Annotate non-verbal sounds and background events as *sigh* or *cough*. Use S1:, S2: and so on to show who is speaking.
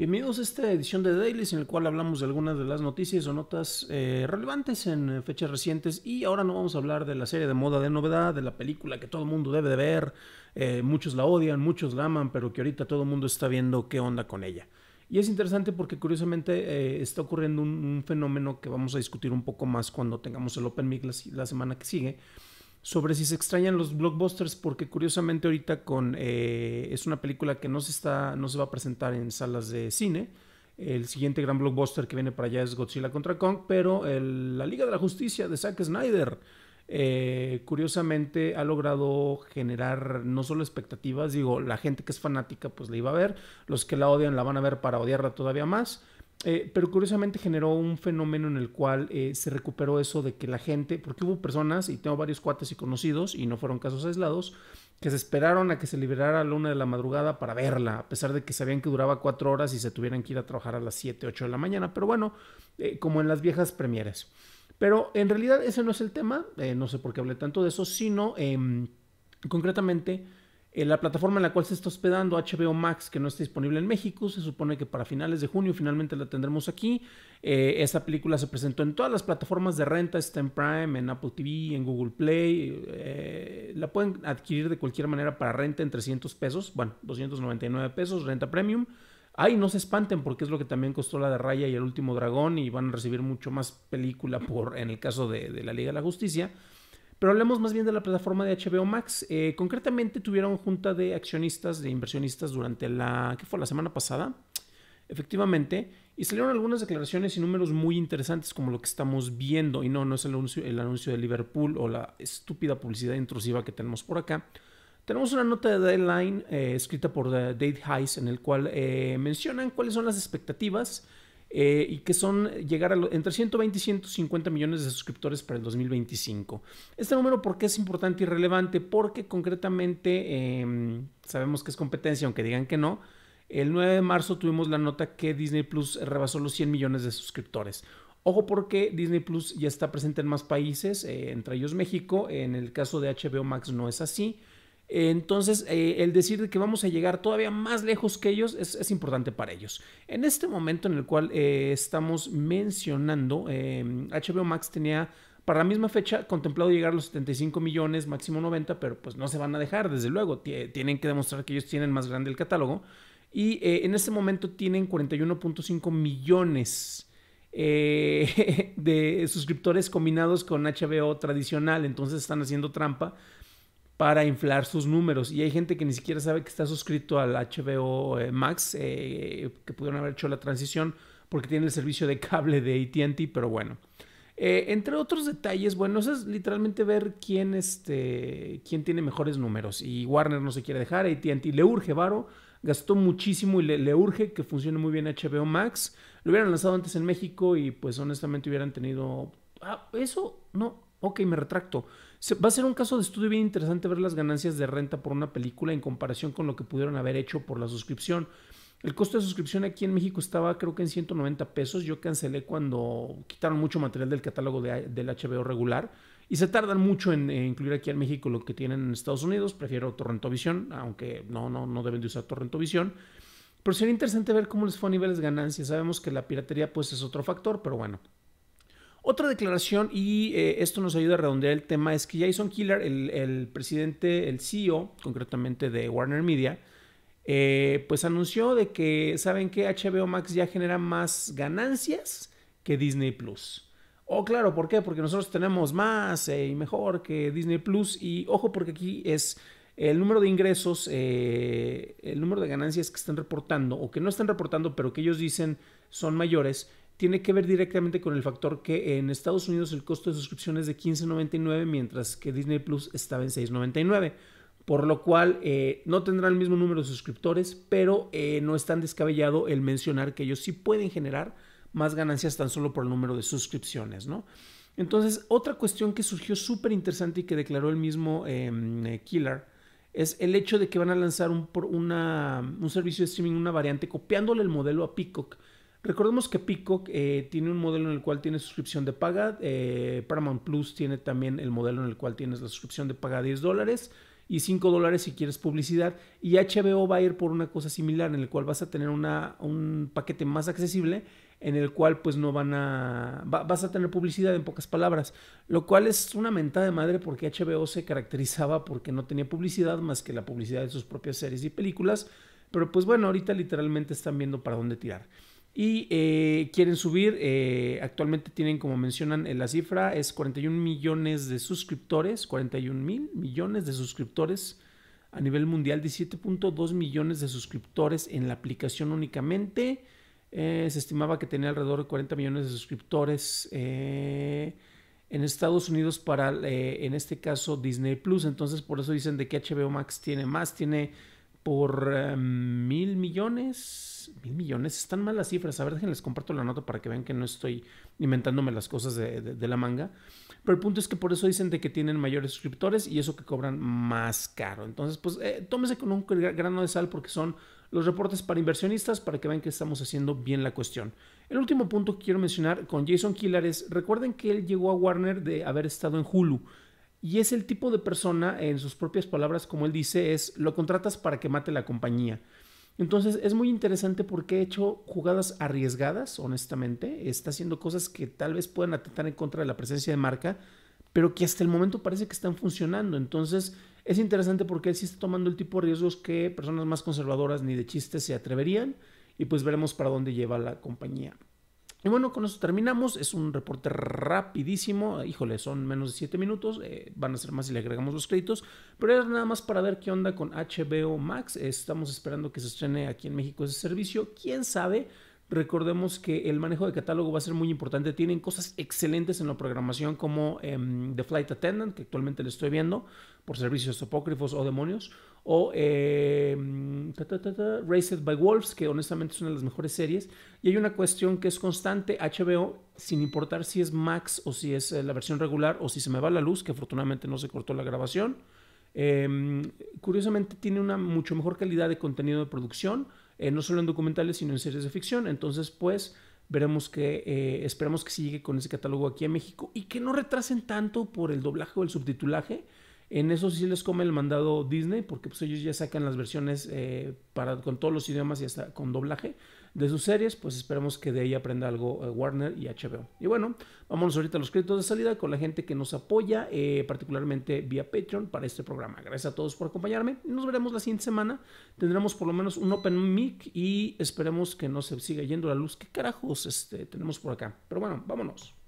S1: Bienvenidos a esta edición de Dailys en el cual hablamos de algunas de las noticias o notas eh, relevantes en eh, fechas recientes y ahora no vamos a hablar de la serie de moda de novedad, de la película que todo el mundo debe de ver, eh, muchos la odian, muchos la aman, pero que ahorita todo el mundo está viendo qué onda con ella. Y es interesante porque curiosamente está ocurriendo un, fenómeno que vamos a discutir un poco más cuando tengamos el Open Mic la semana que sigue, sobre si se extrañan los blockbusters, porque curiosamente ahorita con eh, es una película que no se está, no se va a presentar en salas de cine. El siguiente gran blockbuster que viene para allá es Godzilla contra Kong, pero la Liga de la Justicia de Zack Snyder. Eh, curiosamente ha logrado generar no solo expectativas, digo, la gente que es fanática pues la iba a ver, los que la odian la van a ver para odiarla todavía más, eh, pero curiosamente generó un fenómeno en el cual eh, se recuperó eso de que la gente, porque hubo personas, y tengo varios cuates y conocidos, y no fueron casos aislados, que se esperaron a que se liberara la luna de la madrugada para verla, a pesar de que sabían que duraba cuatro horas y se tuvieran que ir a trabajar a las 7, 8 de la mañana, pero bueno, eh, como en las viejas premieres. Pero en realidad ese no es el tema, no sé por qué hablé tanto de eso, sino em, concretamente eh, la plataforma en la cual se está hospedando HBO Max, que no está disponible en México, se supone que para finales de junio finalmente la tendremos aquí. Esta eh, esa película se presentó en todas las plataformas de renta, está Prime, en Apple TV, en Google Play. Eh, la pueden adquirir de cualquier manera para renta en 300 pesos, bueno, 299 pesos, renta premium. ahí no se espanten porque es lo que también costó la de Raya y el último dragón y van a recibir mucho más película por, en el caso de, de la Liga de la Justicia. Pero hablemos más bien de la plataforma de HBO Max. Eh, concretamente tuvieron junta de accionistas, de inversionistas durante la, fue? La semana pasada. Efectivamente, y salieron algunas declaraciones y números muy interesantes como lo que estamos viendo. Y no, no es el anuncio, el anuncio de Liverpool o la estúpida publicidad intrusiva que tenemos por acá. Tenemos una nota de Deadline eh, escrita por eh, Dave Heiss en el cual mencionan cuáles son las expectativas eh, y que son eh, llegar a entre 120 y 150 millones de suscriptores para el 2025. Este número, ¿por qué es importante y relevante? Porque concretamente em, sabemos que es competencia, aunque digan que no. El 9 de marzo tuvimos la nota que Disney Plus rebasó los 100 millones de suscriptores. Ojo porque Disney Plus ya está presente en más países, eh, entre ellos México. En el caso de HBO Max no es así. Entonces, eh, el decir que vamos a llegar todavía más lejos que ellos es, importante para ellos. En este momento en el cual eh, estamos mencionando, em, HBO Max tenía para la misma fecha contemplado llegar a los 75 millones, máximo 90, pero pues no se van a dejar, desde luego. Tienen que demostrar que ellos tienen más grande el catálogo. Y eh, en este momento tienen 41.5 millones. *laughs* de suscriptores combinados con HBO tradicional, entonces están haciendo trampa para inflar sus números. Y hay gente que ni siquiera sabe que está suscrito al HBO eh, Max, eh, que pudieron haber hecho la transición porque tiene el servicio de cable de ATT, pero bueno. Eh, entre otros detalles, bueno, eso es literalmente ver quién, este, quién tiene mejores números. Y Warner no se quiere dejar, ATT le urge varo, gastó muchísimo y le, le urge que funcione muy bien HBO Max. Lo hubieran lanzado antes en México y pues honestamente hubieran tenido... Ah, eso, no, ok, me retracto va a ser un caso de estudio bien interesante ver las ganancias de renta por una película en comparación con lo que pudieron haber hecho por la suscripción. El costo de suscripción aquí en México estaba creo que en 190 pesos. Yo cancelé cuando quitaron mucho material del catálogo del HBO regular. Y se tardan mucho en, incluir aquí en México lo que tienen en Estados Unidos. Prefiero Torrentovisión, aunque no, no, no deben de usar Torrentovisión. Pero sería interesante ver cómo les fue a niveles de ganancias. Sabemos que la piratería pues es otro factor, pero bueno. Otra declaración, y eh, esto nos ayuda a redondear el tema, es que Jason Killer, el, presidente, el CEO concretamente de Warner Media, eh, pues anunció de que, ¿saben que HBO Max ya genera más ganancias que Disney Plus. Oh, claro, ¿por qué? Porque nosotros tenemos más eh, y mejor que Disney Plus. Y ojo, porque aquí es el número de ingresos, el número de ganancias que están reportando o que no están reportando, pero que ellos dicen son mayores tiene que ver directamente con el factor que en Estados Unidos el costo de suscripción es de 15.99 mientras que Disney Plus estaba en 6.99 por lo cual eh, no tendrán el mismo número de suscriptores, pero eh, no es tan descabellado el mencionar que ellos sí pueden generar más ganancias tan solo por el número de suscripciones, ¿no? Entonces, otra cuestión que surgió súper interesante y que declaró el mismo em, eh, Killer es el hecho de que van a lanzar un servicio de streaming, una variante, copiándole el modelo a Peacock, Recordemos que Peacock eh, tiene un modelo en el cual tiene suscripción de paga. Eh, Paramount Plus tiene también el modelo en el cual tienes la suscripción de paga a 10 dólares y 5 dólares si quieres publicidad. Y HBO va a ir por una cosa similar en el cual vas a tener una, un paquete más accesible en el cual pues no van a... vas a tener publicidad en pocas palabras. Lo cual es una mentada de madre porque HBO se caracterizaba porque no tenía publicidad más que la publicidad de sus propias series y películas. Pero pues bueno, ahorita literalmente están viendo para dónde tirar. Y eh, quieren subir, eh, actualmente tienen, como mencionan en eh, la cifra, es 41 millones de suscriptores, 41 mil millones de suscriptores a nivel mundial, 17.2 millones de suscriptores en la aplicación únicamente. se estimaba que tenía alrededor de 40 millones de suscriptores en Estados Unidos para, en este caso, Disney Plus. Entonces, por eso dicen de que HBO Max tiene más, tiene por eh, mil millones. Mil millones, están mal las cifras. A ver, déjenles comparto la nota para que vean que no estoy inventándome las cosas de, la manga. Pero el punto es que por eso dicen de que tienen mayores suscriptores y eso que cobran más caro. Entonces, pues eh, tómese con un grano de sal porque son los reportes para inversionistas para que vean que estamos haciendo bien la cuestión. El último punto que quiero mencionar con Jason Kilares recuerden que él llegó a Warner de haber estado en Hulu. Y es el tipo de persona, en sus propias palabras, como él dice, es lo contratas para que mate la compañía. Entonces es muy interesante porque ha hecho jugadas arriesgadas, honestamente. Está haciendo cosas que tal vez puedan atentar en contra de la presencia de marca, pero que hasta el momento parece que están funcionando. Entonces es interesante porque él sí está tomando el tipo de riesgos que personas más conservadoras ni de chistes se atreverían. Y pues veremos para dónde lleva la compañía. Y bueno, con eso terminamos. Es un reporte rapidísimo. Híjole, son menos de 7 minutos. Eh, van a ser más si le agregamos los créditos. Pero era nada más para ver qué onda con HBO Max. estamos esperando que se estrene aquí en México ese servicio. ¿Quién sabe? Recordemos que el manejo de catálogo va a ser muy importante. Tienen cosas excelentes en la programación como em, The Flight Attendant, que actualmente le estoy viendo por servicios apócrifos o demonios o eh, Raised by Wolves, que honestamente es una de las mejores series. Y hay una cuestión que es constante, HBO, sin importar si es Max o si es eh, la versión regular o si se me va la luz, que afortunadamente no se cortó la grabación, em, curiosamente tiene una mucho mejor calidad de contenido de producción, eh, no solo en documentales, sino en series de ficción. Entonces, pues... Veremos que, esperamos que sigue con ese catálogo aquí en México y que no retrasen tanto por el doblaje o el subtitulaje, en eso sí les come el mandado Disney, porque pues ellos ya sacan las versiones eh, para, con todos los idiomas y hasta con doblaje de sus series, pues esperemos que de ahí aprenda algo eh, Warner y HBO. Y bueno, vámonos ahorita a los créditos de salida con la gente que nos apoya, eh, particularmente vía Patreon para este programa. Gracias a todos por acompañarme. Nos veremos la siguiente semana. Tendremos por lo menos un open mic y esperemos que no se siga yendo la luz. ¿Qué carajos este, tenemos por acá? Pero bueno, vámonos.